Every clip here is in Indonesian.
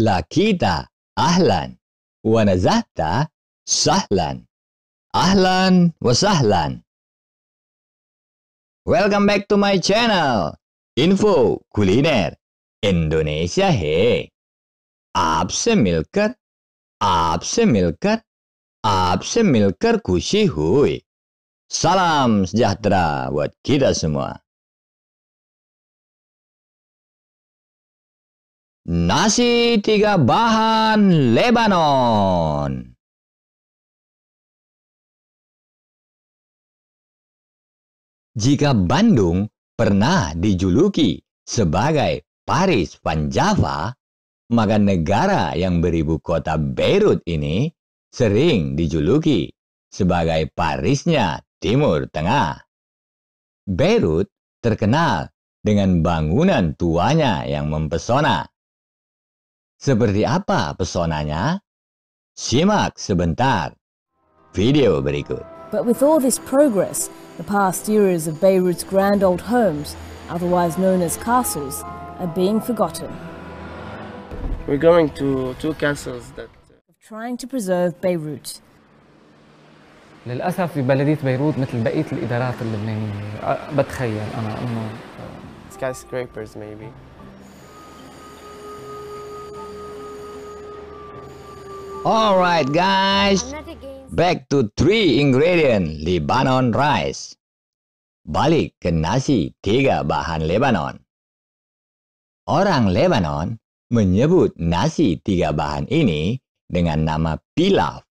لقيت أهلا ونزهت سهلا أهلا وسهلا Welcome back to my channel Info Kuliner Indonesia है आपसे मिलकर आपसे मिलकर आपसे मिलकर खुशी हुई Salam sejahtera buat kita semua. Nasi tiga bahan Lebanon. Jika Bandung pernah dijuluki sebagai Paris Van Java, maka negara yang beribu kota Beirut ini sering dijuluki sebagai Parisnya Timur Tengah. Beirut terkenal dengan bangunan tuanya yang mempesona Seperti apa pesonanya? Simak sebentar video berikut. But with all this progress, the past eras of Beirut's grand old homes, otherwise known as castles, are being forgotten. We're going to two castles that uh, trying to preserve Beirut. للأسف بلدية بيروت مثل بقية الإدارات اللبنانية بتخيل أنا إنه skyscrapers maybe Alright guys, back to three ingredient Lebanon rice. Balik ke nasi tiga bahan Lebanon. Orang Lebanon menyebut nasi tiga bahan ini dengan nama pilaf.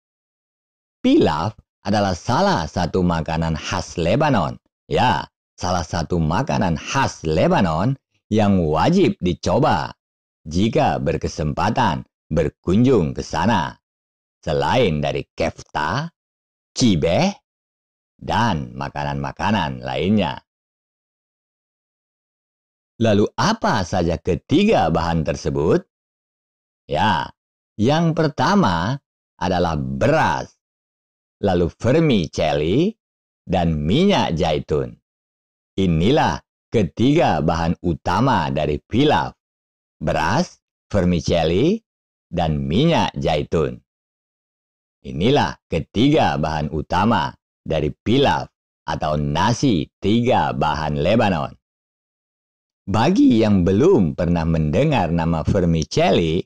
Pilaf adalah salah satu makanan khas Lebanon. Ya, salah satu makanan khas Lebanon yang wajib dicoba jika berkesempatan berkunjung ke sana selain dari kefta, cibeh, dan makanan-makanan lainnya. Lalu apa saja ketiga bahan tersebut? Ya, yang pertama adalah beras, lalu vermicelli, dan minyak zaitun. Inilah ketiga bahan utama dari pilaf, beras, vermicelli, dan minyak zaitun. Inilah ketiga bahan utama dari pilaf atau nasi tiga bahan Lebanon. Bagi yang belum pernah mendengar nama vermicelli,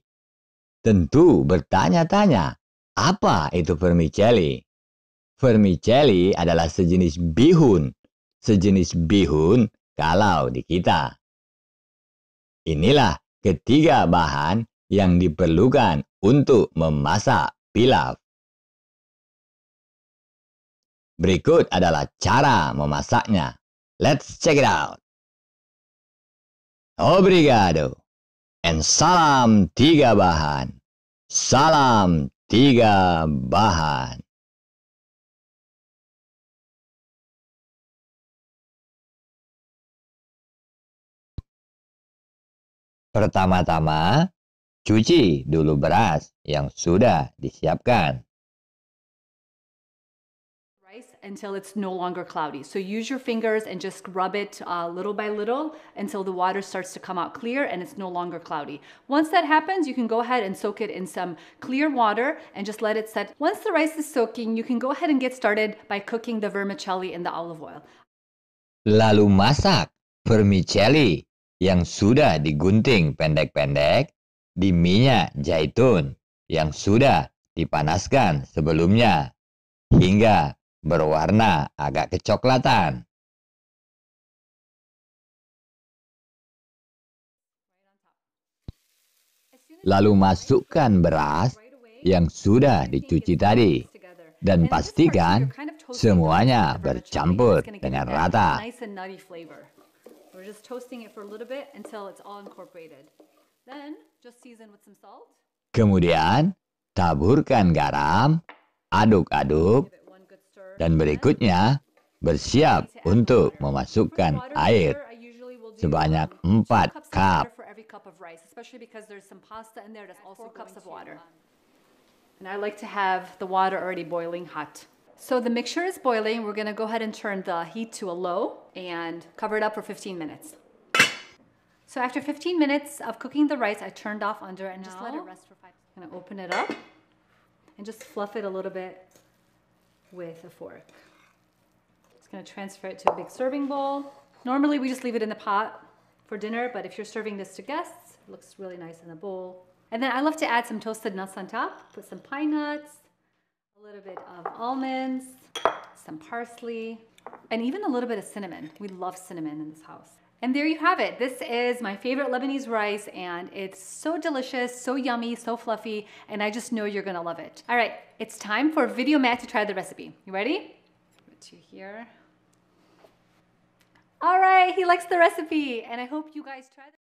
tentu bertanya-tanya, apa itu vermicelli? Vermicelli adalah sejenis bihun, sejenis bihun kalau di kita. Inilah ketiga bahan yang diperlukan untuk memasak pilaf. Berikut adalah cara memasaknya. Let's check it out. Obrigado. And salam tiga bahan. Salam tiga bahan. Pertama-tama, cuci dulu beras yang sudah disiapkan. until it's no longer cloudy. So use your fingers and just rub it uh, little by little until the water starts to come out clear and it's no longer cloudy. Once that happens, you can go ahead and soak it in some clear water and just let it set. Once the rice is soaking, you can go ahead and get started by cooking the vermicelli in the olive oil. Lalu masak vermicelli yang sudah digunting pendek-pendek di minyak zaitun yang sudah dipanaskan sebelumnya hingga berwarna agak kecoklatan. Lalu masukkan beras yang sudah dicuci tadi dan pastikan semuanya bercampur dengan rata. Kemudian taburkan garam, aduk-aduk Dan berikutnya, bersiap untuk memasukkan air sebanyak 4 cup. And I like to have the water already boiling hot. So the mixture is boiling. We're gonna go ahead and turn the heat to a low and cover it up for 15 minutes. So after 15 minutes of cooking the rice, I turned off under and now, just let it rest for five. i I'm Gonna open it up and just fluff it a little bit with a fork. Just gonna transfer it to a big serving bowl. Normally we just leave it in the pot for dinner, but if you're serving this to guests, it looks really nice in the bowl. And then I love to add some toasted nuts on top, put some pine nuts, a little bit of almonds, some parsley, and even a little bit of cinnamon. We love cinnamon in this house. And there you have it. This is my favorite Lebanese rice and it's so delicious, so yummy, so fluffy, and I just know you're gonna love it. All right, it's time for Video Matt to try the recipe. You ready? Put you here. All right, he likes the recipe and I hope you guys try it.